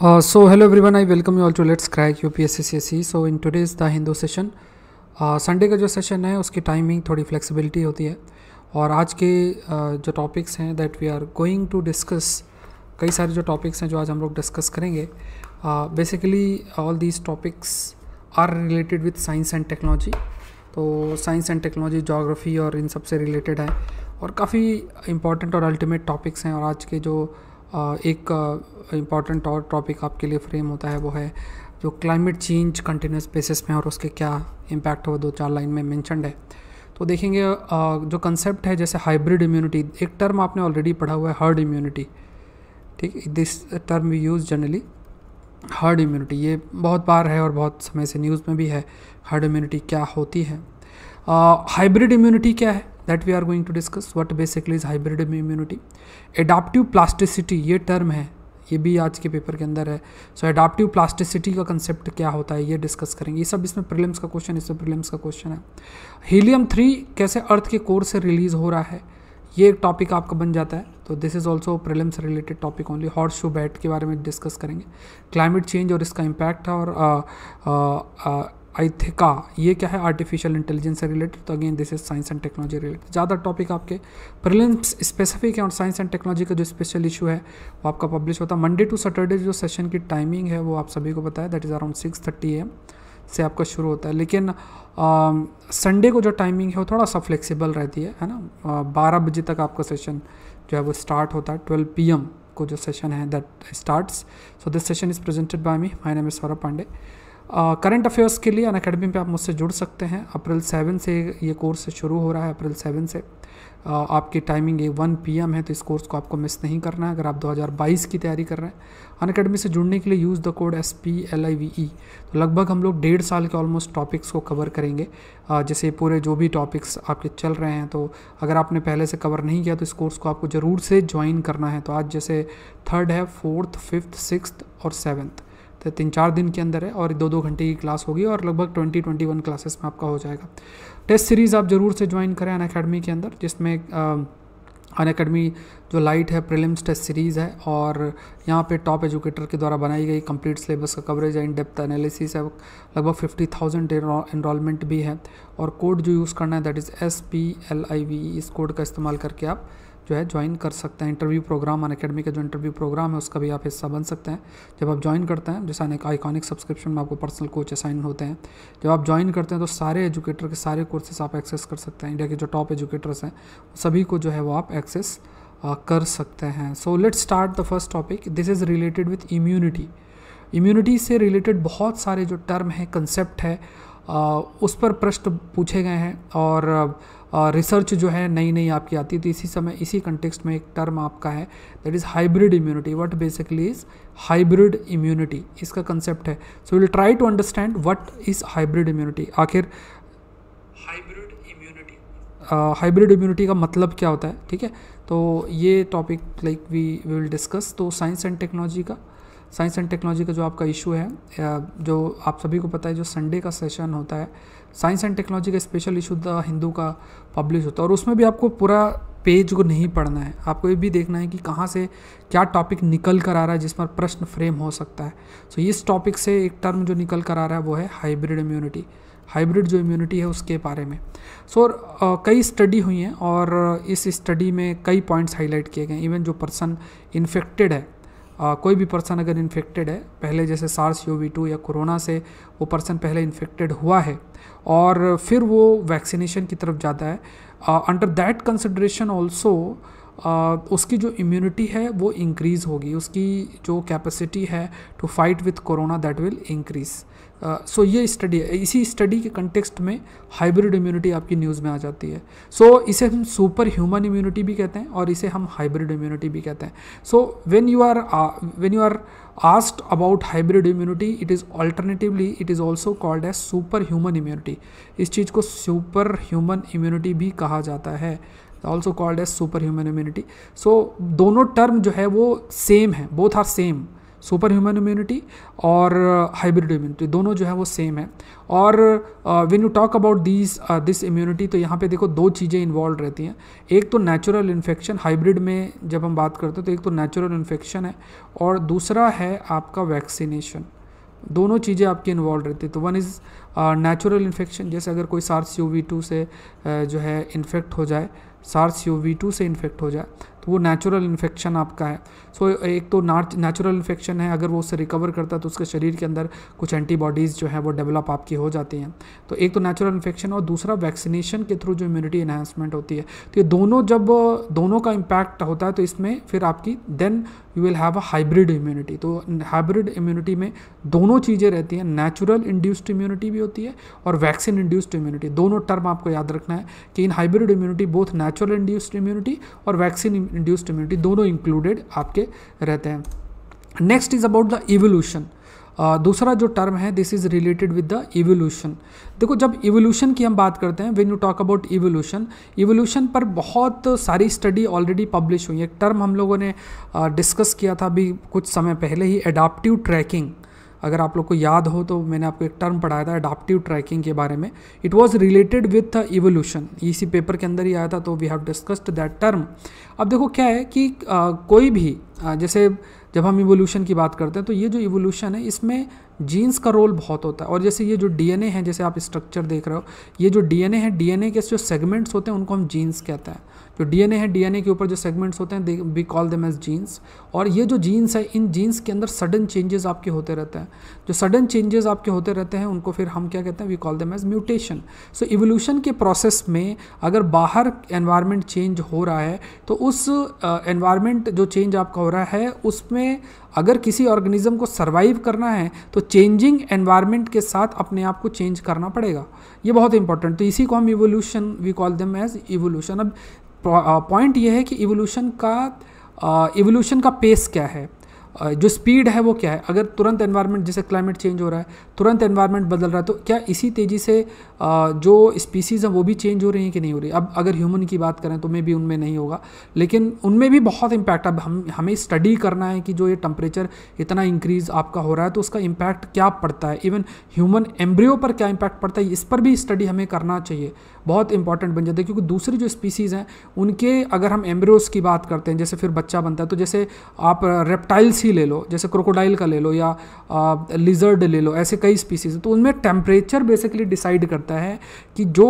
so hello Uh, so hello to let's crack U P S C C C so in today's the Hindu session Sunday का जो session है उसकी timing थोड़ी flexibility होती है और आज के uh, जो टॉपिक्स हैं that we are going to discuss कई सारे जो टॉपिक्स हैं जो आज हम लोग डिस्कस करेंगे basically all these topics are related with science and technology तो साइंस एंड टेक्नोलॉजी जोग्राफी और इन सब से रिलेटेड है और काफ़ी इंपॉर्टेंट और अल्टीमेट टॉपिक्स हैं और आज के जो uh, एक इम्पॉर्टेंट और टॉपिक आपके लिए फ्रेम होता है वो है जो क्लाइमेट चेंज कंटिन्यूस बेसिस में और उसके क्या इम्पैक्ट हो दो चार लाइन में मैंशनड है तो देखेंगे जो कंसेप्ट है जैसे हाइब्रिड इम्यूनिटी एक टर्म आपने ऑलरेडी पढ़ा हुआ है हर्ड इम्यूनिटी ठीक है this term we use generally herd immunity ये बहुत बार है और बहुत समय से न्यूज़ में भी है हर्ड इम्यूनिटी क्या होती है हाइब्रिड uh, इम्यूनिटी क्या है that we are going to discuss what basically is hybrid immunity adaptive plasticity ये टर्म है ये भी आज के पेपर के अंदर है सो एडाप्टिव प्लास्टिसिटी का कंसेप्ट क्या होता है ये डिस्कस करेंगे ये सब इसमें प्रिलिम्स का क्वेश्चन इसमें प्रिलिम्स का क्वेश्चन है हीलियम थ्री कैसे अर्थ के कोर से रिलीज हो रहा है ये एक टॉपिक आपका बन जाता है तो this is also prelims related topic only horseshoe bat के बारे में डिस्कस करेंगे क्लाइमेट चेंज और इसका इम्पैक्ट और आइथिका ये क्या है आर्टिफिशियल इंटेलिजेंस से रिलेटेड तो again this is science and technology related ज़्यादा टॉपिक आपके प्रिलिम्स स्पेसिफिक है और साइंस एंड टेक्नोलॉजी का जो स्पेशल इशू है वो आपका पब्लिश होता है मंडे टू सैटरडे जो सेशन की टाइमिंग है वो आप सभी को बताया that is around six thirty AM से आपका शुरू होता है लेकिन संडे को जो टाइमिंग है वो थोड़ा सा फ्लेक्सिबल रहती है है ना बारह बजे तक आपका सेशन जो है वो स्टार्ट होता है ट्वेल्व पी को जो सेशन है that start so this session is presented by me my name is Saurabh Pandey current affairs के लिए अनकेडमी पे पर आप मुझसे जुड़ सकते हैं अप्रैल सेवन से ये कोर्स शुरू हो रहा है अप्रैल सेवन से आ, आपकी टाइमिंग ये वन पी है तो इस कोर्स को आपको मिस नहीं करना है अगर आप 2022 की तैयारी कर रहे हैं अन अकेडमी से जुड़ने के लिए use the code S P L I V E तो लगभग हम लोग डेढ़ साल के ऑलमोस्ट टॉपिक्स को कवर करेंगे आ, जैसे पूरे जो भी टॉपिक्स आपके चल रहे हैं तो अगर आपने पहले से कवर नहीं किया तो इस कोर्स को आपको ज़रूर से ज्वाइन करना है तो आज जैसे थर्ड है फोर्थ फिफ्थ सिक्स और सेवन्थ तीन चार दिन के अंदर है और दो दो घंटे की क्लास होगी और लगभग ट्वेंटी ट्वेंटी वन क्लासेस में आपका हो जाएगा टेस्ट सीरीज़ आप ज़रूर से ज्वाइन करें अन अकेडमी के अंदर जिसमें अन अकेडमी जो लाइट है प्रिलिम्स टेस्ट सीरीज़ है और यहाँ पे टॉप एजुकेटर के द्वारा बनाई गई कंप्लीट सिलेबस का कवरेज है इन डेप्थ एनालिसिस है लगभग फिफ्टी थाउजेंड इनरोलमेंट भी है और कोड जो यूज़ करना है that is S P L I V इस कोड का इस्तेमाल करके आप जो है ज्वाइन कर सकते हैं इंटरव्यू प्रोग्राम अन अकेडमी का जो इंटरव्यू प्रोग्राम है उसका भी आप हिस्सा बन सकते हैं जब आप ज्वाइन करते हैं जैसे आइकॉनिक सब्सक्रिप्शन में आपको पर्सनल कोच असाइन होते हैं जब आप ज्वाइन करते हैं तो सारे एजुकेटर के सारे कोर्सेस आप एक्सेस कर सकते हैं इंडिया के जो टॉप एजुकेटर्स हैं सभी को जो है वो आप एक्सेस कर सकते हैं so let start the first topic this is related with immunity immunity से रिलेटेड बहुत सारे जो टर्म हैं कंसेप्ट है उस पर प्रश्न पूछे गए हैं और रिसर्च जो है नई नई आपकी आती है तो इसी समय इसी कंटेक्सट में एक टर्म आपका है that is hybrid immunity what basically is hybrid immunity इसका कंसेप्ट है so will try to understand what is hybrid immunity आखिर हाइब्रिड इम्यूनिटी हाइब्रिड इम्यूनिटी का मतलब क्या होता है ठीक है तो ये topic like we we will discuss तो साइंस एंड टेक्नोलॉजी का साइंस एंड टेक्नोलॉजी का जो आपका इशू है जो आप सभी को पता है जो संडे का सेशन होता है साइंस एंड टेक्नोलॉजी का स्पेशल इशू द हिंदू का पब्लिश होता है और उसमें भी आपको पूरा पेज को नहीं पढ़ना है आपको ये भी देखना है कि कहाँ से क्या टॉपिक निकल कर आ रहा है जिस पर प्रश्न फ्रेम हो सकता है सो so, इस टॉपिक से एक टर्म जो निकल कर आ रहा है वो है हाइब्रिड इम्यूनिटी हाइब्रिड जो इम्यूनिटी है उसके बारे में सो so, uh, कई स्टडी हुई हैं और इस स्टडी में कई पॉइंट्स हाईलाइट किए गए इवन जो पर्सन इन्फेक्टेड है आ, कोई भी पर्सन अगर इन्फेक्टेड है पहले जैसे सार्स यू टू या कोरोना से वो पर्सन पहले इन्फेक्टेड हुआ है और फिर वो वैक्सीनेशन की तरफ जाता है अंडर दैट कंसिड्रेशन ऑल्सो उसकी जो इम्यूनिटी है वो इंक्रीज़ होगी उसकी जो कैपेसिटी है to fight with corona that will increase so uh, ये स्टडी है इसी स्टडी के कंटेक्सट में हाइब्रिड इम्यूनिटी आपकी न्यूज़ में आ जाती है सो so, इसे हम सुपर ह्यूमन इम्यूनिटी भी कहते हैं और इसे हम हाइब्रिड इम्यूनिटी भी कहते हैं so when you are when you are about hybrid immunity it is alternatively it is also called as super human immunity इस चीज़ को सुपर ह्यूमन इम्यूनिटी भी कहा जाता है also called as super human immunity so दोनों term जो है वो सेम है both are same super human immunity और uh, हाइब्रिड इम्यूनिटी दोनों जो है वो सेम है और when you talk about this this immunity तो यहाँ पे देखो दो चीज़ें इन्वॉल्व रहती हैं एक तो नेचुरल इन्फेक्शन हाइब्रिड में जब हम बात करते हैं तो एक तो नेचुरल इन्फेक्शन है और दूसरा है आपका वैक्सीनेशन दोनों चीज़ें आपकी इन्वॉल्व रहती है तो वन इज़ नेचुरल इन्फेक्शन जैसे अगर कोई सार्स यू वी टू से uh, जो है इन्फेक्ट हो जाए सार्स यू वी टू से इन्फेक्ट हो जाए तो वो नेचुरल इन्फेक्शन आपका है सो so, एक तो नेचुरल इन्फेक्शन है अगर वो उससे रिकवर करता है तो उसके शरीर के अंदर कुछ एंटीबॉडीज़ जो है वो डेवलप आपकी हो जाती हैं तो एक तो नेचुरल इन्फेक्शन और दूसरा वैक्सीनेशन के थ्रू जो इम्यूनिटी इन्हांसमेंट होती है तो ये दोनों जब दोनों का इम्पैक्ट होता है तो इसमें फिर आपकी then you will have a hybrid immunity तो हाइब्रिड इम्यूनिटी में दोनों चीज़ें रहती हैं नेचुरल इंड्यूस्ड इम्यूनिटी भी होती है और वैक्सीन इंड्यूस्ड इम्यूनिटी दोनों टर्म आपको याद रखना है कि in hybrid immunity both natural induced immunity और वैक्सीन इंड्यूस्ड इम्यूनिटी दोनों इंक्लूडेड आपके रहते हैं next is about the evolution दूसरा जो टर्म है this is related with the evolution देखो जब इवोल्यूशन की हम बात करते हैं when you talk about evolution evolution पर बहुत सारी स्टडी ऑलरेडी पब्लिश हुई है एक टर्म हम लोगों ने डिस्कस uh, किया था अभी कुछ समय पहले ही एडाप्टिव ट्रैकिंग अगर आप लोग को याद हो तो मैंने आपको एक टर्म पढ़ाया था अडाप्टिव ट्रैकिंग के बारे में it was related with evolution इसी पेपर के अंदर ही आया था तो we have discussed that term अब देखो क्या है कि आ, कोई भी आ, जैसे जब हम इवोल्यूशन की बात करते हैं तो ये जो इवोल्यूशन है इसमें जीन्स का रोल बहुत होता है और जैसे ये जो डीएनए है जैसे आप स्ट्रक्चर देख रहे हो ये जो डीएनए है डीएनए के जो सेगमेंट्स होते हैं उनको हम जीन्स कहते हैं जो डीएनए है डीएनए के ऊपर जो सेगमेंट्स होते हैं we call them as genes और ये जो जीन्स है इन जीन्स के अंदर सडन चेंजेस आपके होते रहते हैं जो सडन चेंजेस आपके होते रहते हैं उनको फिर हम क्या कहते हैं we call them as mutation so evolution के प्रोसेस में अगर बाहर एनवायरमेंट चेंज हो रहा है तो उस uh, जो चेंज आपका हो रहा है उसमें अगर किसी ऑर्गेनिज्म को सर्वाइव करना है तो चेंजिंग एनवायरनमेंट के साथ अपने आप को चेंज करना पड़ेगा ये बहुत इंपॉर्टेंट तो इसी को हम evolution we call them as evolution अब पॉइंट uh, ये है कि इवोल्यूशन का इवोल्यूशन uh, का पेस क्या है जो स्पीड है वो क्या है अगर तुरंत एनवायरनमेंट जैसे क्लाइमेट चेंज हो रहा है तुरंत एनवायरनमेंट बदल रहा है तो क्या इसी तेज़ी से जो स्पीसीज़ हैं वो भी चेंज हो रही हैं कि नहीं हो रही अब अगर ह्यूमन की बात करें तो मे भी उनमें नहीं होगा लेकिन उनमें भी बहुत इम्पैक्ट अब हम हमें स्टडी करना है कि जो ये टेम्परेचर इतना इंक्रीज़ आपका हो रहा है तो उसका इम्पैक्ट क्या पड़ता है इवन ह्यूमन एम्ब्रियो पर क्या इम्पैक्ट पड़ता है इस पर भी स्टडी हमें करना चाहिए बहुत इंपॉर्टेंट बन जाता है क्योंकि दूसरी जो स्पीसीज़ हैं उनके अगर हम एम्ब्रोस की बात करते हैं जैसे फिर बच्चा बनता है तो जैसे आप रेप्टाइल्स ही ले लो जैसे क्रोकोडाइल का ले लो या लिजर्ड ले लो ऐसे कई स्पीसीज तो उनमें टेम्परेचर बेसिकली डिसाइड करता है कि जो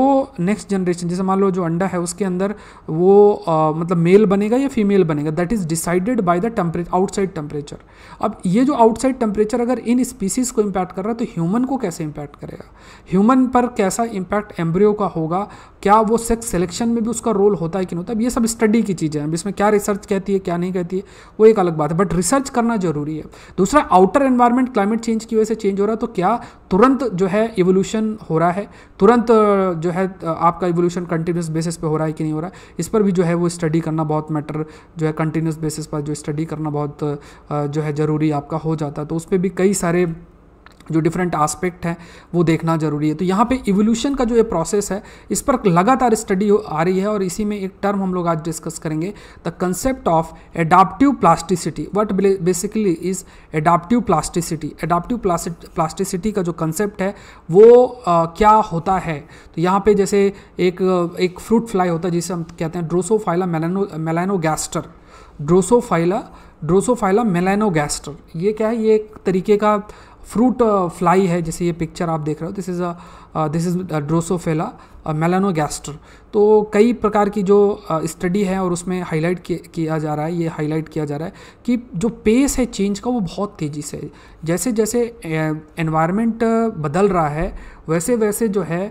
नेक्स्ट जनरेशन जैसे मान लो जो अंडा है उसके अंदर वो आ, मतलब मेल बनेगा या फीमेल बनेगा that is decided by the temperature outside temperature अब ये जो आउटसाइड टेम्परेचर अगर इन स्पीसीज़ को इम्पैक्ट कर रहा है तो ह्यूमन को कैसे इम्पैक्ट करेगा ह्यूमन पर कैसा इम्पैक्ट एम्ब्रियो का होगा क्या वो सेक्स सिलेक्शन में भी उसका रोल होता है कि नहीं होता है ये सब स्टडी की चीज़ें हैं इसमें क्या रिसर्च कहती है क्या नहीं कहती है वो एक अलग बात है बट रिसर्च करना जरूरी है दूसरा आउटर इन्वायरमेंट क्लाइमेट चेंज की वजह से चेंज हो रहा है तो क्या तुरंत जो है इवोल्यूशन हो रहा है तुरंत जो है आपका इवोल्यूशन कंटिन्यूस बेसिस पर हो रहा है कि नहीं हो रहा है इस पर भी जो है वो स्टडी करना बहुत मैटर जो है कंटिन्यूस बेसिस पर जो स्टडी करना बहुत जो है ज़रूरी आपका हो जाता है तो उस पर भी कई सारे जो डिफरेंट आस्पेक्ट हैं वो देखना ज़रूरी है तो यहाँ पे इवोल्यूशन का जो ये प्रोसेस है इस पर लगातार स्टडी आ रही है और इसी में एक टर्म हम लोग आज डिस्कस करेंगे the concept of adaptive plasticity what basically is adaptive plasticity adaptive plasticity का जो कंसेप्ट है वो आ, क्या होता है तो यहाँ पर जैसे एक एक फ्रूट फ्लाई होता है जिसे हम कहते हैं ड्रोसोफाइला मेलानो मेलानोगैस्टर ड्रोसोफाइला ड्रोसोफाइला मेलानोगैस्टर ये क्या है ये एक तरीके का फ्रूट फ्लाई uh, है जैसे ये पिक्चर आप देख रहे हो this is a this is Drosophila melanogaster तो कई प्रकार की जो स्टडी है और उसमें हाईलाइट किया जा रहा है ये हाईलाइट किया जा रहा है कि जो पेस है चेंज का वो बहुत तेज़ी से जैसे जैसे एनवायरनमेंट बदल रहा है वैसे वैसे जो है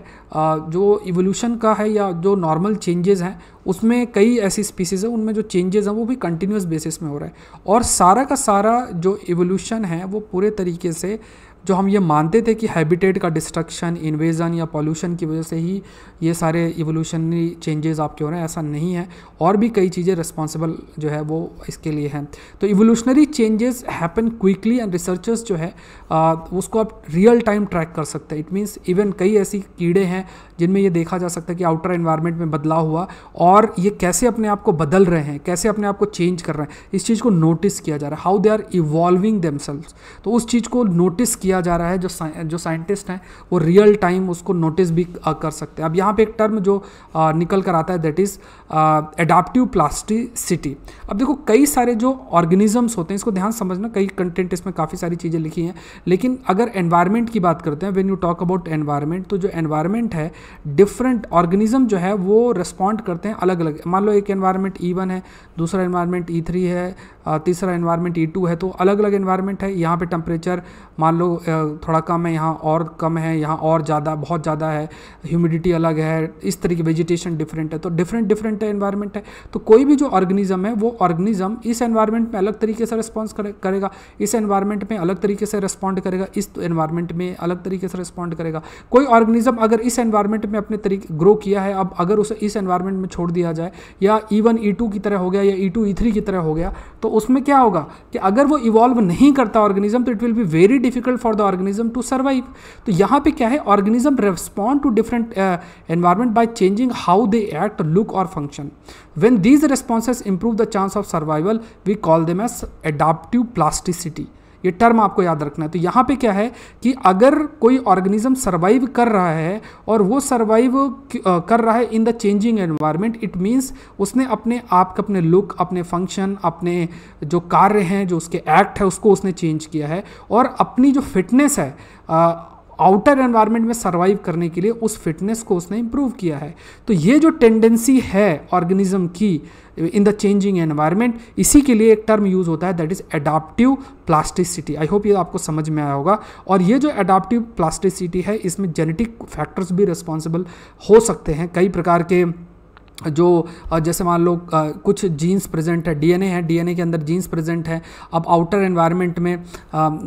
जो इवोल्यूशन का है या जो नॉर्मल चेंजेस हैं उसमें कई ऐसी स्पीसीज़ हैं उनमें जो चेंजेस हैं वो भी कंटिन्यूस बेसिस में हो रहा है और सारा का सारा जो इवोल्यूशन है वो पूरे तरीके से जो हम ये मानते थे कि हैबिटेट का डिस्ट्रक्शन इन्वेज़न या पॉल्यूशन की वजह से ही ये सारे इवोल्यूशनरी चेंजेस आपके हो रहे हैं ऐसा नहीं है और भी कई चीज़ें रिस्पॉन्सिबल जो है वो इसके लिए हैं तो evolutionary changes happen quickly and researchers जो है आ, उसको आप रियल टाइम ट्रैक कर सकते हैं इट मीन्स इवन कई ऐसी कीड़े हैं जिनमें ये देखा जा सकता है कि आउटर इन्वायरमेंट में बदलाव हुआ और ये कैसे अपने आप को बदल रहे हैं कैसे अपने आप को चेंज कर रहे हैं इस चीज़ को नोटिस किया जा रहा है how they are evolving themselves तो उस चीज़ को नोटिस किया जा रहा है जो जो साइंटिस्ट हैं वो रियल टाइम उसको नोटिस भी कर सकते हैं अब यहाँ पर एक टर्म जो निकल कर आता है दैट इज़ एडाप्टिव प्लास्टिसिटी अब देखो कई सारे जो ऑर्गेनिजम्स होते हैं इसको ध्यान समझना कई कंटेंट इसमें काफ़ी सारी चीज़ें लिखी हैं लेकिन अगर एनवायरनमेंट की बात करते हैं when you talk about environment तो जो एनवायरनमेंट है डिफरेंट ऑर्गेनिज्म जो है वो रिस्पॉन्ड करते हैं अलग अलग मान लो एक एनवायरनमेंट ई वन है दूसरा एनवायरनमेंट ई थ्री है तीसरा इन्वायरमेंट ई टू है तो अलग अलग इन्वायरमेंट है यहाँ पे टेम्परेचर मान लो थोड़ा कम है यहाँ और कम है यहाँ और ज़्यादा बहुत ज़्यादा है ह्यूमिडिटी अलग है इस तरीके वेजिटेशन डिफरेंट है तो डिफरेंट डिफरेंट इन्वायरमेंट है तो कोई भी जो ऑर्गेनिज्म है वो ऑर्गेनिज्म इस एनवायरनमेंट में अलग तरीके से रिस्पॉन्स करेगा इस एनवायरनमेंट में अलग तरीके से रिस्पॉन्ड करेगा इस एनवायरनमेंट में अलग तरीके से रिस्पॉन्ड करेगा कोई ऑर्गेनिज्म अगर इस एनवायरनमेंट में अपने तरीके ग्रो किया है अब अगर उसे इस एनवायरनमेंट में छोड़ दिया जाए या ई वन ई टू की तरह हो गया या ई टू ई थ्री की तरह हो गया तो उसमें क्या होगा कि अगर वो इवॉल्व नहीं करता ऑर्गेनिज्म तो it will be very difficult for the organism to survive तो यहाँ पे क्या है organism respond to different environment by changing how they act look और function when these responses improve the chance of survival we call them as adaptive plasticity ये term आपको याद रखना है तो यहाँ पे क्या है कि अगर कोई ऑर्गेनिज्म सर्वाइव कर रहा है और वो सर्वाइव कर रहा है in the changing environment it means उसने अपने आप का अपने लुक अपने फंक्शन अपने जो कार्य हैं जो उसके एक्ट है उसको उसने चेंज किया है और अपनी जो फिटनेस है आउटर एनवायरनमेंट में सर्वाइव करने के लिए उस फिटनेस को उसने इम्प्रूव किया है तो ये जो टेंडेंसी है ऑर्गेनिज्म की इन द चेंजिंग एनवायरनमेंट इसी के लिए एक टर्म यूज़ होता है that is adaptive plasticity I hope ये आपको समझ में आया होगा और ये जो एडाप्टिव प्लास्टिसिटी है इसमें जेनेटिक फैक्टर्स भी रिस्पॉन्सिबल हो सकते हैं कई प्रकार के जो जैसे मान लो कुछ जीन्स प्रेजेंट है डीएनए है डीएनए के अंदर जीन्स प्रेजेंट है अब आउटर एनवायरनमेंट में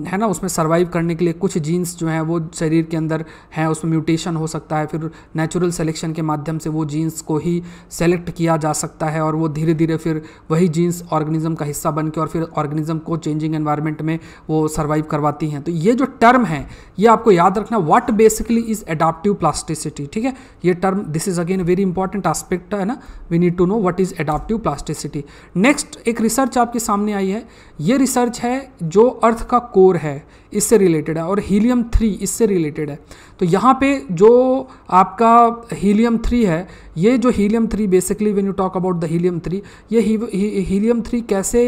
है ना उसमें सर्वाइव करने के लिए कुछ जीन्स जो हैं वो शरीर के अंदर हैं उसमें म्यूटेशन हो सकता है फिर नेचुरल सिलेक्शन के माध्यम से वो जीन्स को ही सेलेक्ट किया जा सकता है और वो धीरे धीरे फिर वही जीन्स ऑर्गेनिज्म का हिस्सा बन के और फिर ऑर्गेनिज्म को चेंजिंग एन्वायरमेंट में वो सर्वाइव करवाती हैं तो ये जो टर्म है ये आपको याद रखना what basically is adaptive plasticity ठीक है ये term this is again very important aspect है ना we need to know what is adaptive plasticity next एक रिसर्च आपके सामने आई है ये रिसर्च है जो अर्थ का कोर है इससे रिलेटेड है और हीलियम थ्री इससे रिलेटेड है तो यहाँ पे जो आपका हीलियम थ्री है ये जो helium three basically when you talk about the helium three ये हीलियम थ्री कैसे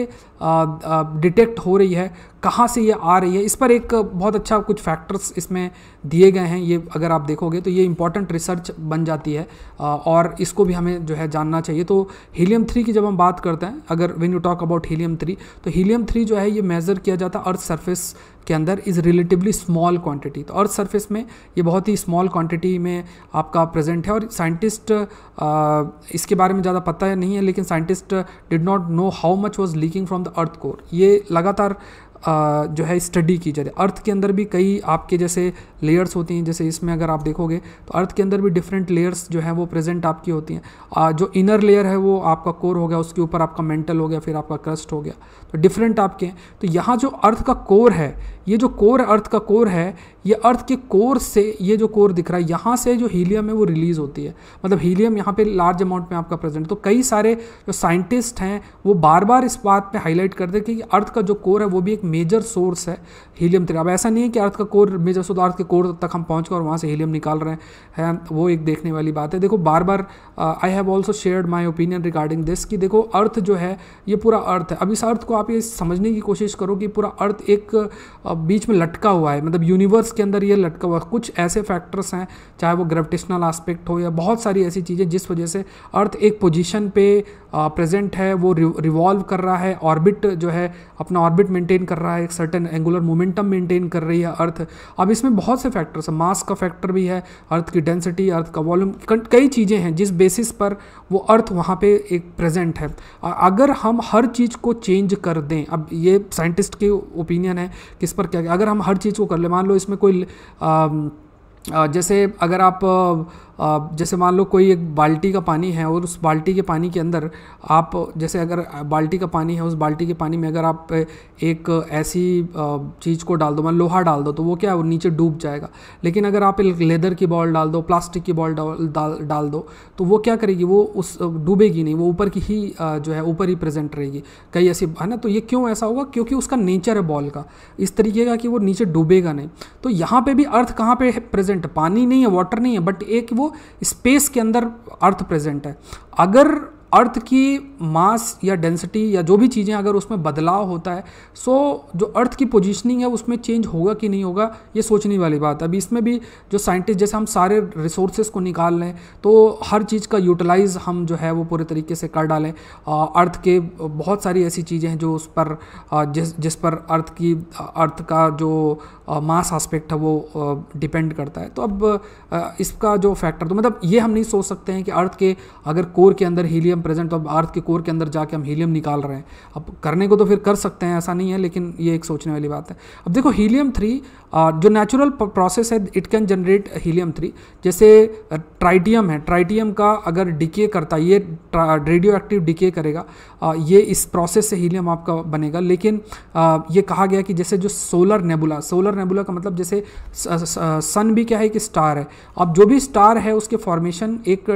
डिटेक्ट हो रही है कहाँ से ये आ रही है इस पर एक बहुत अच्छा कुछ फैक्टर्स इसमें दिए गए हैं ये अगर आप देखोगे तो ये इंपॉर्टेंट रिसर्च बन जाती है और इसको भी हमें जो है जानना चाहिए तो हीलियम थ्री की जब हम बात करते हैं अगर when you talk about helium three तो हीलियम थ्री जो है ये मेज़र किया जाता है अर्थ सर्फेस के अंदर इज़ रिलेटिवली स्मॉल क्वान्टिटी तो अर्थ सर्फेस में ये बहुत ही स्मॉल क्वांटिटी में आपका प्रेजेंट है और साइंटिस्ट इसके बारे में ज़्यादा पता है नहीं है लेकिन scientist did not know how much was leaking from the earth core ये लगातार जो है स्टडी की जाती है अर्थ के अंदर भी कई आपके जैसे लेयर्स होती हैं जैसे इसमें अगर आप देखोगे तो अर्थ के अंदर भी डिफरेंट लेयर्स जो हैं वो प्रेजेंट आपकी होती हैं जो इनर लेयर है वो आपका कोर हो गया उसके ऊपर आपका मेंटल हो गया फिर आपका क्रस्ट हो गया तो डिफरेंट आपके हैं तो यहाँ जो अर्थ का कोर है ये जो कोर अर्थ का कोर है ये अर्थ के कोर से ये जो कोर दिख रहा है यहाँ से जो हीलियम है वो रिलीज़ होती है मतलब हीलियम यहाँ पे लार्ज अमाउंट में आपका प्रेजेंट तो कई सारे जो साइंटिस्ट हैं वो बार बार इस बात पे हाईलाइट करते हैं कि अर्थ का जो कोर है वो भी एक मेजर सोर्स है हीलियम थ्री अब ऐसा नहीं है कि अर्थ का कोर मेजर सोर्स अर्थ के कोर तक हम पहुँच गए और वहाँ से हीलियम निकाल रहे हैं वो एक देखने वाली बात है देखो बार बार I have also shared my opinion regarding this कि देखो अर्थ जो है ये पूरा अर्थ है अब इस अर्थ को आप ये समझने की कोशिश करो कि पूरा अर्थ एक बीच में लटका हुआ है मतलब यूनिवर्स के अंदर ये लटका हुआ है कुछ ऐसे फैक्टर्स हैं चाहे वो ग्रेविटेशनल एस्पेक्ट हो या बहुत सारी ऐसी चीज़ें जिस वजह से अर्थ एक पोजीशन पे प्रेजेंट है वो रिवॉल्व कर रहा है ऑर्बिट जो है अपना ऑर्बिट मेंटेन कर रहा है एक सर्टन एंगुलर मोमेंटम मेंटेन कर रही है अर्थ अब इसमें बहुत से फैक्टर्स हैं मास का फैक्टर भी है अर्थ की डेंसिटी अर्थ का वॉल्यूम कई चीज़ें हैं जिस बेसिस पर वो अर्थ वहाँ पे एक प्रेजेंट है अगर हम हर चीज़ को चेंज कर दें अब ये साइंटिस्ट की ओपिनियन है कि इस पर क्या अगर हम हर चीज़ को कर ले मान लो इसमें कोई आ, जैसे अगर आप जैसे मान लो कोई एक बाल्टी का पानी है और उस बाल्टी के पानी के अंदर आप जैसे अगर बाल्टी का पानी है उस बाल्टी के पानी में अगर आप एक ऐसी चीज़ को डाल दो मान लोहा डाल दो तो वो क्या है वो नीचे डूब जाएगा लेकिन अगर आप एक लेदर की बॉल डाल दो प्लास्टिक की बॉल डाल डाल दो तो वो क्या करेगी वो उस डूबेगी नहीं वो ऊपर की ही जो है ऊपर ही प्रेजेंट रहेगी कई ऐसी है ना तो ये क्यों ऐसा होगा क्योंकि उसका नेचर है बॉल का इस तरीके का कि वो नीचे डूबेगा नहीं तो यहाँ पर भी अर्थ कहाँ पर प्रेजेंट पानी नहीं है वाटर नहीं है बट एक वो वो स्पेस के अंदर अर्थ प्रेजेंट है अगर अर्थ की मास या डेंसिटी या जो भी चीज़ें अगर उसमें बदलाव होता है सो जो अर्थ की पोजीशनिंग है उसमें चेंज होगा कि नहीं होगा ये सोचने वाली बात है अभी इसमें भी जो साइंटिस्ट जैसे हम सारे रिसोर्सेज को निकाल लें तो हर चीज़ का यूटिलाइज़ हम जो है वो पूरे तरीके से कर डालें अर्थ के बहुत सारी ऐसी चीज़ें हैं जो उस पर जिस जिस पर अर्थ की अर्थ का जो मास आस्पेक्ट है वो डिपेंड करता है तो अब इसका जो फैक्टर तो मतलब ये हम नहीं सोच सकते हैं कि अर्थ के अगर कोर के अंदर हीलियम प्रेजेंट तो अब अर्थ के कोर कोर के अंदर जाके हम हीलियम निकाल रहे हैं अब करने को तो फिर कर सकते हैं ऐसा नहीं है लेकिन ये एक सोचने वाली बात है अब देखो हीलियम थ्री जो नेचुरल प्रोसेस है it can generate helium three जैसे ट्राइटियम है ट्राइटियम का अगर डिके करता ये रेडियो एक्टिव डिके करेगा ये इस प्रोसेस से हीलियम आपका बनेगा लेकिन ये कहा गया कि जैसे जो सोलर नेबुला सोलर नेबुला का मतलब जैसे सन भी क्या है कि स्टार है अब जो भी स्टार है उसके फॉर्मेशन एक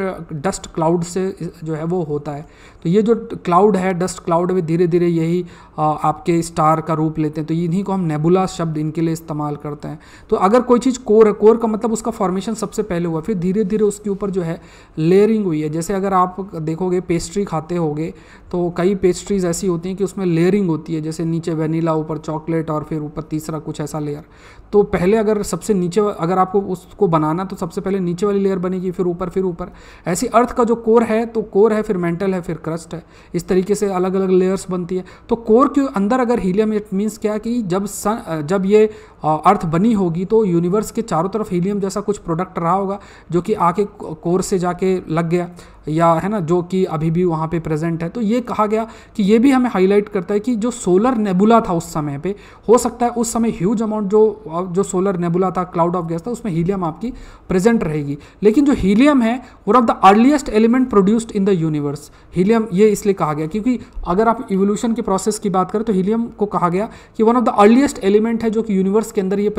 डस्ट क्लाउड से जो है वो होता है तो ये जो क्लाउड है डस्ट क्लाउड में धीरे धीरे यही आपके स्टार का रूप लेते हैं तो इन्हीं को हम नेबुला शब्द इनके लिए इस्तेमाल करते हैं तो अगर कोई चीज़ कोर है कोर का मतलब उसका फॉर्मेशन सबसे पहले हुआ फिर धीरे धीरे उसके ऊपर जो है लेयरिंग हुई है जैसे अगर आप देखोगे पेस्ट्री खाते होगे तो कई पेस्ट्रीज ऐसी होती हैं कि उसमें लेयरिंग होती है जैसे नीचे वेनीला ऊपर चॉकलेट और फिर ऊपर तीसरा कुछ ऐसा लेयर तो पहले अगर सबसे नीचे अगर आपको उसको बनाना तो सबसे पहले नीचे वाली लेयर बनेगी फिर ऊपर फिर ऊपर ऐसी अर्थ का जो कोर है तो कोर है फिर मेंटल है फिर क्रस्ट क्रस्ट है इस तरीके से अलग अलग लेयर्स बनती है तो कोर के अंदर अगर हीलियम इट मीन्स क्या कि जब सन जब ये अर्थ बनी होगी तो यूनिवर्स के चारों तरफ हीलियम जैसा कुछ प्रोडक्ट रहा होगा जो कि आके कोर से जाके लग गया या है ना जो कि अभी भी वहाँ पे प्रेजेंट है तो ये कहा गया कि ये भी हमें हाईलाइट करता है कि जो सोलर नेबुला था उस समय पे हो सकता है उस समय ह्यूज अमाउंट जो जो सोलर नेबुला था क्लाउड ऑफ गैस था उसमें हीलियम आपकी प्रेजेंट रहेगी लेकिन जो हीलियम है one of the earliest element produced in the universe helium ये इसलिए कहा गया क्योंकि अगर आप इवोल्यूशन के प्रोसेस की बात करें तो हीलियम को कहा गया कि one of the earliest element है जो कि यूनिवर्स के अंदर ये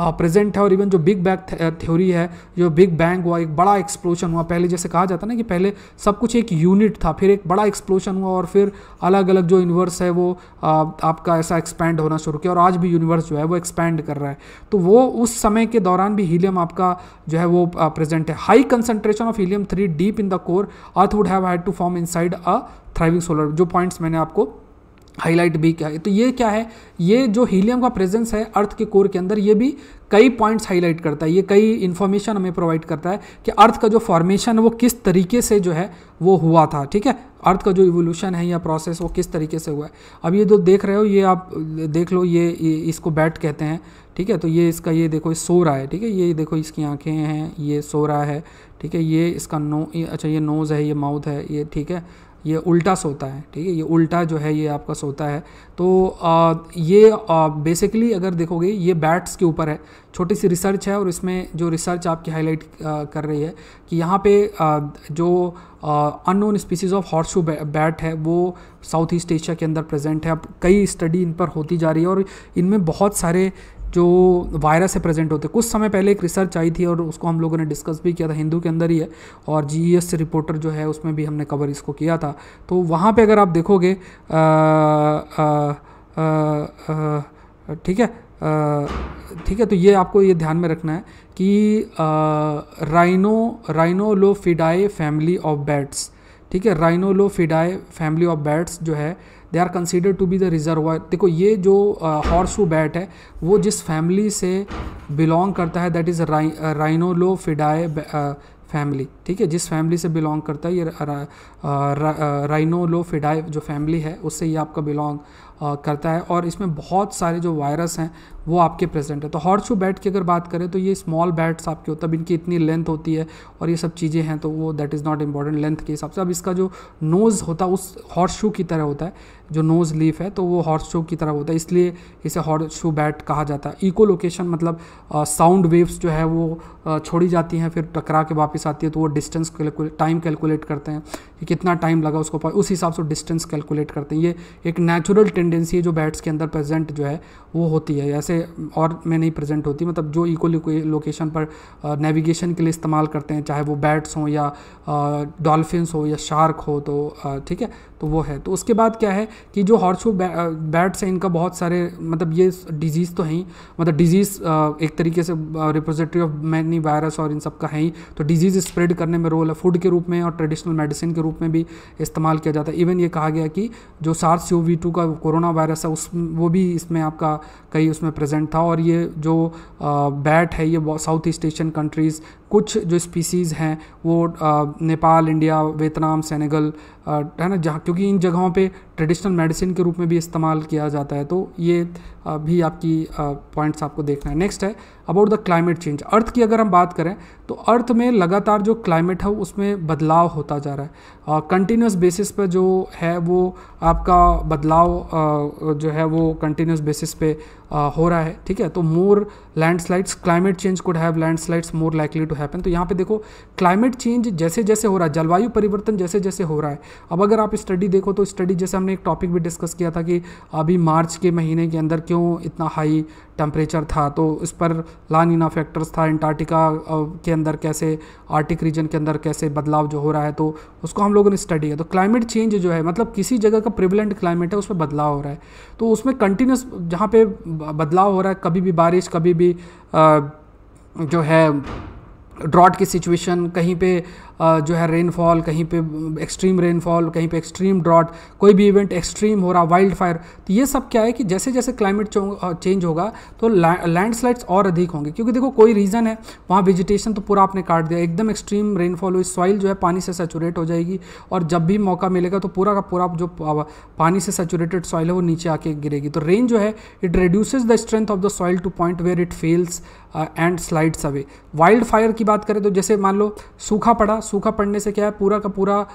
प्रेजेंट है और इवन जो बिग बैग थ्योरी है जो बिग बैंग हुआ एक बड़ा एक्सप्लोशन हुआ पहले जैसे कहा जाता है ना कि पहले पहले सब कुछ एक यूनिट था फिर एक बड़ा एक्सप्लोशन हुआ और फिर अलग अलग जो यूनिवर्स है वो आ, आपका ऐसा एक्सपैंड होना शुरू किया और आज भी यूनिवर्स जो है वो एक्सपैंड कर रहा है तो वो उस समय के दौरान भी हीलियम आपका जो है वो प्रेजेंट है high concentration of helium three deep in the core earth would have had to form inside a thriving solar जो पॉइंट्स मैंने आपको हाईलाइट भी क्या है तो ये क्या है ये जो हीलियम का प्रेजेंस है अर्थ के कोर के अंदर ये भी कई पॉइंट्स हाईलाइट करता है ये कई इन्फॉर्मेशन हमें प्रोवाइड करता है कि अर्थ का जो फॉर्मेशन है वो किस तरीके से जो है वो हुआ था ठीक है अर्थ का जो इवोल्यूशन है या प्रोसेस वो किस तरीके से हुआ है अब ये जो देख रहे हो ये आप देख लो ये, इसको बैट कहते हैं ठीक है तो ये इसका ये देखो ये सो रहा है ठीक है ये देखो इसकी आँखें हैं ये सो रहा है ठीक है ये इसका नो अच्छा ये नोज़ है ये माउथ है ये ठीक है ये उल्टा सोता है ठीक है ये उल्टा जो है ये आपका सोता है तो आ, ये आ, बेसिकली अगर देखोगे ये बैट्स के ऊपर है छोटी सी रिसर्च है और इसमें जो रिसर्च आपकी हाईलाइट कर रही है कि यहाँ पे आ, जो unknown species of horseshoe bat है वो साउथ ईस्ट एशिया के अंदर प्रेजेंट है अब कई स्टडी इन पर होती जा रही है और इनमें बहुत सारे जो वायरस है प्रेजेंट होते कुछ समय पहले एक रिसर्च आई थी और उसको हम लोगों ने डिस्कस भी किया था हिंदू के अंदर ही है और जी रिपोर्टर e जो है उसमें भी हमने कवर इसको किया था तो वहाँ पर अगर आप देखोगे ठीक है ठीक है तो ये आपको ये ध्यान में रखना है कि rhino Rhinolophidae family of bats ठीक है राइनोलोफिडाई फैमिली ऑफ बैट्स जो है they are consider to be the reservoir देखो ये जो हॉर्स बैट है वो जिस फैमिली से बिलोंग करता है दैट इज़ राइ फिडाए फैमिली ठीक है जिस फैमिली से बिलोंग करता है ये रा, रा, रा, जो फैमिली है उससे ये आपका बिलोंग करता है और इसमें बहुत सारे जो वायरस हैं वो आपके प्रेजेंट है तो हॉर्स शू बैट की अगर बात करें तो ये स्मॉल बैट्स आपके होते हैं इनकी इतनी लेंथ होती है और ये सब चीज़ें हैं तो वो that is not important length के हिसाब से अब इसका जो नोज़ होता है उस हॉर्स शू की तरह होता है जो नोज़ लीफ है तो वो शू की तरह होता है इसलिए इसे हॉर्स शू बैट कहा जाता है इको लोकेशन मतलब साउंड वेव्स जो है वो छोड़ी जाती हैं फिर टकरा के वापस आती है तो वो डिस्टेंस टाइम कैलकुलेट करते हैं कि कितना टाइम लगा उसको उस हिसाब से डिस्टेंस कैलकुलेट करते हैं ये एक नेचुरल टेंडेंसी जो बैट्स के अंदर प्रेजेंट जो है वो होती है ऐसे और में नहीं प्रेजेंट होती मतलब जो इक्वल लोकेशन पर नेविगेशन के लिए इस्तेमाल करते हैं चाहे वो बैट्स हों या डॉल्फिन्स हो या शार्क हो तो ठीक है तो वो है तो उसके बाद क्या है कि जो हॉर्शू बैट्स हैं इनका बहुत सारे मतलब ये डिजीज़ तो हैं मतलब डिजीज़ एक तरीके से रिप्रेजेंटेटिव ऑफ मैनी वायरस और इन सब का है ही तो डिजीज़ स्प्रेड करने में रोल है फूड के रूप में और ट्रेडिशनल मेडिसिन के रूप में भी इस्तेमाल किया जाता है इवन ये कहा गया कि जो सार्स यू का कोरोना कोरोना वायरस है उस वो भी इसमें आपका कई उसमें प्रेजेंट था और ये जो बैट है ये साउथ ईस्ट एशियन कंट्रीज़ कुछ जो स्पीसीज़ हैं वो नेपाल इंडिया वियतनाम सेनेगल है ना जहाँ क्योंकि इन जगहों पे ट्रेडिशनल मेडिसिन के रूप में भी इस्तेमाल किया जाता है तो ये भी आपकी पॉइंट्स आपको देखना है नेक्स्ट है about the climate change earth की अगर हम बात करें तो अर्थ में लगातार जो क्लाइमेट है उसमें बदलाव होता जा रहा है कंटिन्यूस बेसिस पर जो है वो आपका बदलाव uh, जो है वो कंटिन्यूस बेसिस पे uh, हो रहा है ठीक है तो more landslides climate change could have landslides more likely to happen तो यहाँ पे देखो क्लाइमेट चेंज जैसे जैसे हो रहा है जलवायु परिवर्तन जैसे जैसे हो रहा है अब अगर आप स्टडी देखो तो स्टडी जैसे हमने एक टॉपिक भी डिस्कस किया था कि अभी मार्च के महीने के अंदर क्यों इतना हाई टेम्परेचर था तो इस पर लानीना फैक्टर्स था एंटार्टिका के अंदर कैसे आर्टिक रीजन के अंदर कैसे बदलाव जो हो रहा है तो उसको हम लोगों ने स्टडी किया तो क्लाइमेट चेंज जो है मतलब किसी जगह का प्रिवलेंट क्लाइमेट है उस पर बदलाव हो रहा है तो उसमें कंटिन्यूस जहाँ पे बदलाव हो रहा है कभी भी बारिश कभी भी आ, जो है ड्रॉट की सिचुएशन कहीं पे जो है रेनफॉल कहीं पे एक्सट्रीम रेनफॉल कहीं पे एक्सट्रीम ड्रॉट कोई भी इवेंट एक्सट्रीम हो रहा वाइल्ड फायर तो ये सब क्या है कि जैसे जैसे क्लाइमेट चेंज होगा तो लैंडस्लाइड्स और अधिक होंगे क्योंकि देखो कोई रीज़न है वहाँ वेजिटेशन तो पूरा आपने काट दिया एकदम एक्सट्रीम रेनफॉल हुई सॉइल जो है पानी से सेचूरेट हो जाएगी और जब भी मौका मिलेगा तो पूरा का पूरा जो पानी से सेचूरेटेड सॉइल है वो नीचे आके गिरेगी तो रेन जो है it reduces the strength of the soil to point where it fails and slides away wild fire की बात करें तो जैसे मान लो सूखा पड़ा सूखा पड़ने से क्या है पूरा का पूरा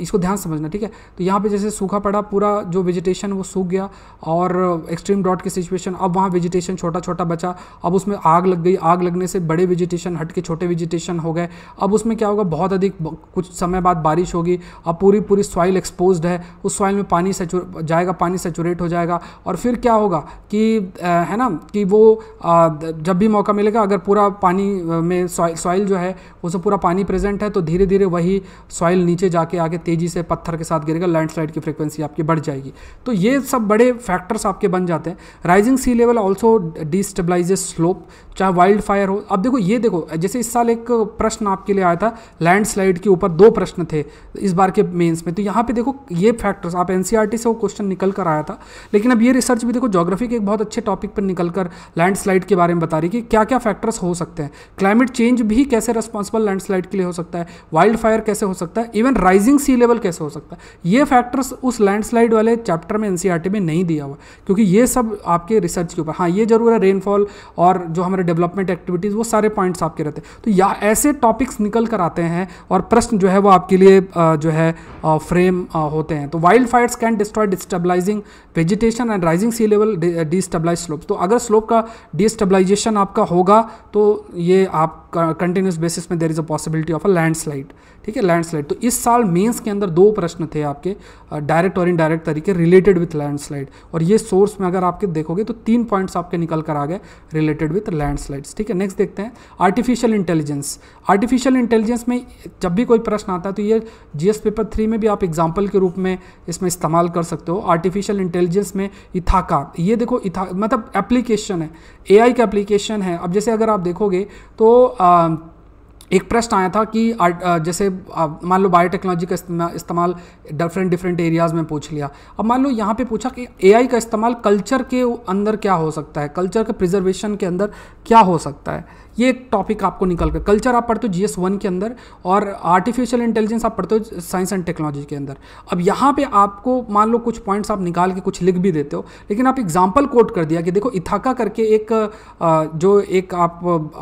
इसको ध्यान समझना ठीक है तो यहाँ पे जैसे सूखा पड़ा पूरा जो वेजिटेशन वो सूख गया और एक्सट्रीम डॉट की सिचुएशन अब वहाँ वेजिटेशन छोटा छोटा बचा अब उसमें आग लग गई आग लगने से बड़े वेजिटेशन हट के छोटे वेजिटेशन हो गए अब उसमें क्या होगा बहुत अधिक कुछ समय बाद बारिश होगी अब पूरी पूरी सॉइल एक्सपोज है उस सॉइल में पानी जाएगा पानी सेचूरेट हो जाएगा और फिर क्या होगा कि है ना कि वो जब भी मौका मिलेगा अगर पूरा पानी में सॉइल जो है सब पूरा पानी प्रेजेंट है तो धीरे धीरे वही सॉइल नीचे जाके आगे तेज़ी से पत्थर के साथ गिरेगा लैंडस्लाइड की फ्रीक्वेंसी आपकी बढ़ जाएगी तो ये सब बड़े फैक्टर्स आपके बन जाते हैं rising sea level also destabilises slope चाहे वाइल्ड फायर हो अब देखो ये देखो जैसे इस साल एक प्रश्न आपके लिए आया था लैंडस्लाइड के ऊपर दो प्रश्न थे इस बार के मेंस में तो यहाँ पे देखो ये फैक्टर्स आप एन e से वो क्वेश्चन निकल कर आया था लेकिन अब ये रिसर्च भी देखो जोग्राफी के एक बहुत अच्छे टॉपिक पर निकल कर लैंडस्लाइड के बारे में बता रही कि क्या क्या फैक्टर्स हो सकते हैं क्लाइमेट चेंज भी कैसे रेस्पॉन्सिबल लैंडस्लाइड के लिए हो सकता है वाइल्ड फायर कैसे हो सकता है इवन राइजिंग सी लेवल कैसे हो सकता है ये फैक्टर्स उस लैंडस्लाइड वाले चैप्टर में एनसीईआरटी e में नहीं दिया हुआ क्योंकि ये सब आपके रिसर्च के ऊपर हाँ ये जरूर है रेनफॉल और जो हमारे डेवलपमेंट एक्टिविटीज़ वो सारे पॉइंट्स आपके रहते हैं तो या ऐसे टॉपिक्स निकल कर आते हैं और प्रश्न जो है वो आपके लिए जो है फ्रेम होते हैं तो wild fires can destroy destabilising vegetation and rising sea level destabilise slope तो अगर स्लोप का डिस्टेबलाइजेशन आपका होगा तो ये आप कंटिन्यूस बेसिस में there is a possibility of a landslide ठीक है लैंडस्लाइड तो इस साल मेंस के अंदर दो प्रश्न थे आपके डायरेक्ट और इनडायरेक्ट तरीके रिलेटेड विथ लैंडस्लाइड और ये सोर्स में अगर आपके देखोगे तो तीन पॉइंट्स आपके निकल कर आ गए रिलेटेड विथ लैंडस्लाइड्स ठीक है नेक्स्ट देखते हैं आर्टिफिशियल इंटेलिजेंस आर्टिफिशियल इंटेलिजेंस में जब भी कोई प्रश्न आता है तो ये जी पेपर थ्री में भी आप एग्जाम्पल के रूप में इसमें इस्तेमाल कर सकते हो आर्टिफिशियल इंटेलिजेंस में इथाका ये देखो इथा मतलब एप्लीकेशन है ए का एप्लीकेशन है अब जैसे अगर आप देखोगे तो एक प्रश्न आया था कि जैसे मान लो बायोटेक्नोलॉजी का इस्तेमाल डिफरेंट डिफरेंट एरियाज़ में पूछ लिया अब मान लो यहाँ पे पूछा कि एआई का इस्तेमाल कल्चर के अंदर क्या हो सकता है कल्चर के प्रिजर्वेशन के अंदर क्या हो सकता है ये एक टॉपिक आपको निकल कर कल्चर आप पढ़ते हो जी वन के अंदर और आर्टिफिशियल इंटेलिजेंस आप पढ़ते हो साइंस एंड टेक्नोलॉजी के अंदर अब यहाँ पे आपको मान लो कुछ पॉइंट्स आप निकाल के कुछ लिख भी देते हो लेकिन आप एग्जाम्पल कोट कर दिया कि देखो इथाका करके एक जो एक आप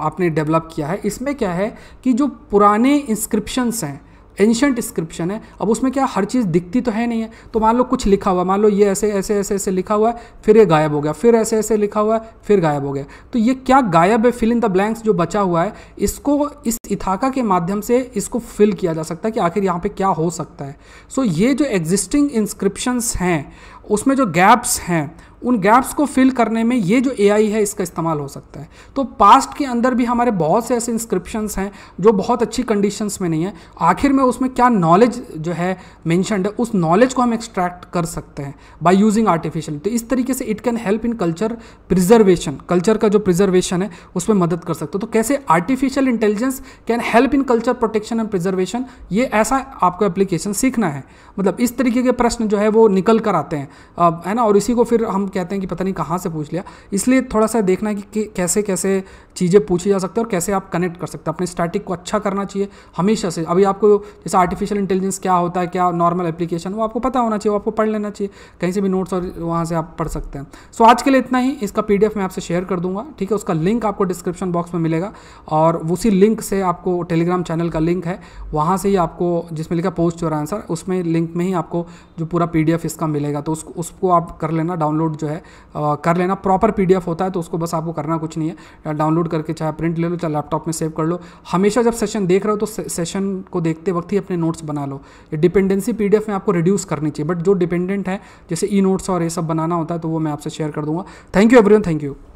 आपने डेवलप किया है इसमें क्या है कि जो पुराने इंस्क्रिप्शंस हैं एंशंट स्क्रिप्शन है अब उसमें क्या हर चीज़ दिखती तो है नहीं है तो मान लो कुछ लिखा हुआ मान लो ये ऐसे ऐसे ऐसे ऐसे लिखा हुआ है फिर ये गायब हो गया फिर ऐसे ऐसे लिखा हुआ है फिर गायब हो गया तो ये क्या गायब है फिल इन द ब्लैंक्स जो बचा हुआ है इसको इस इथाका के माध्यम से इसको फिल किया जा सकता है कि आखिर यहाँ पर क्या हो सकता है सो so, ये जो एग्जिस्टिंग इंस्क्रिप्शंस हैं उसमें जो गैप्स हैं उन गैप्स को फिल करने में ये जो ए है इसका इस्तेमाल हो सकता है तो पास्ट के अंदर भी हमारे बहुत से ऐसे इंस्क्रिप्शंस हैं जो बहुत अच्छी कंडीशंस में नहीं है आखिर में उसमें क्या नॉलेज जो है मैंशनड है उस नॉलेज को हम एक्सट्रैक्ट कर सकते हैं बाई यूजिंग आर्टिफिशियल तो इस तरीके से it can help in culture preservation culture का जो प्रिजर्वेशन है उसमें मदद कर सकते हो तो कैसे artificial intelligence can help in culture protection and preservation ये ऐसा आपको एप्लीकेशन सीखना है मतलब इस तरीके के प्रश्न जो है वो निकल कर आते हैं है ना और इसी को फिर हम कहते हैं कि पता नहीं कहाँ से पूछ लिया इसलिए थोड़ा सा देखना है कि कैसे कैसे चीज़ें पूछी जा सकती है और कैसे आप कनेक्ट कर सकते हैं अपने स्टैटिक को अच्छा करना चाहिए हमेशा से अभी आपको जैसे आर्टिफिशियल इंटेलिजेंस क्या होता है क्या नॉर्मल एप्लीकेशन वो आपको पता होना चाहिए वो आपको पढ़ लेना चाहिए कहीं से भी नोट्स और वहाँ से आप पढ़ सकते हैं सो so, आज के लिए इतना ही इसका पी मैं आपसे शेयर कर दूंगा ठीक है उसका लिंक आपको डिस्क्रिप्शन बॉक्स में मिलेगा और उसी लिंक से आपको टेलीग्राम चैनल का लिंक है वहाँ से ही आपको जिसमें लिखा पोस्ट और आंसर उसमें लिंक में ही आपको जो पूरा पी इसका मिलेगा तो उसको आप कर लेना डाउनलोड जो है आ, कर लेना प्रॉपर पी होता है तो उसको बस आपको करना कुछ नहीं है डाउनलोड करके चाहे प्रिंट ले लो चाहे लैपटॉप में सेव कर लो हमेशा जब सेशन देख रहे हो तो सेशन को देखते वक्त ही अपने नोट्स बना लो ये डिपेंडेंसी पी में आपको रिड्यूस करनी चाहिए बट जो डिपेंडेंट है जैसे ई नोट्स और ये सब बनाना होता है तो वो मैं आपसे शेयर कर दूंगा thank you every thank you